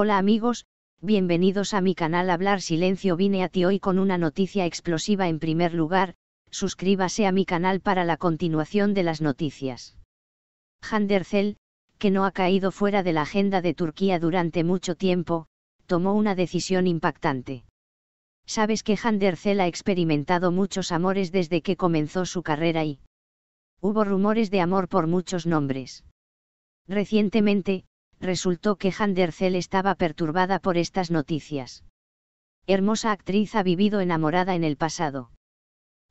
Hola amigos, bienvenidos a mi canal Hablar Silencio. Vine a ti hoy con una noticia explosiva en primer lugar, suscríbase a mi canal para la continuación de las noticias. Handercel, que no ha caído fuera de la agenda de Turquía durante mucho tiempo, tomó una decisión impactante. Sabes que Handercel ha experimentado muchos amores desde que comenzó su carrera y hubo rumores de amor por muchos nombres. Recientemente, resultó que Handercel estaba perturbada por estas noticias. Hermosa actriz ha vivido enamorada en el pasado.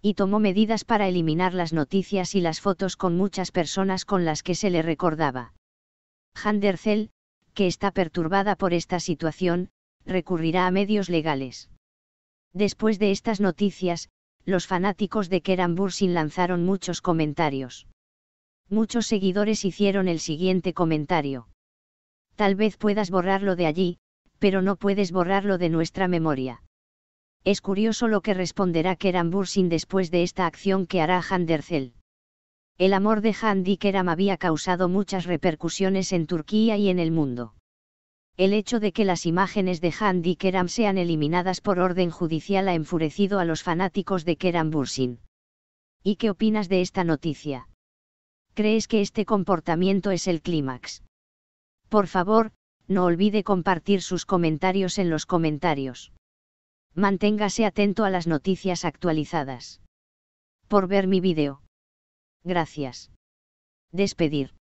Y tomó medidas para eliminar las noticias y las fotos con muchas personas con las que se le recordaba. Handercel, que está perturbada por esta situación, recurrirá a medios legales. Después de estas noticias, los fanáticos de Keran Bursin lanzaron muchos comentarios. Muchos seguidores hicieron el siguiente comentario. Tal vez puedas borrarlo de allí, pero no puedes borrarlo de nuestra memoria. Es curioso lo que responderá Keram Bursin después de esta acción que hará handercell El amor de Handi Keram había causado muchas repercusiones en Turquía y en el mundo. El hecho de que las imágenes de Handi Keram sean eliminadas por orden judicial ha enfurecido a los fanáticos de Keram Bursin. ¿Y qué opinas de esta noticia? ¿Crees que este comportamiento es el clímax? Por favor, no olvide compartir sus comentarios en los comentarios. Manténgase atento a las noticias actualizadas. Por ver mi vídeo. Gracias. Despedir.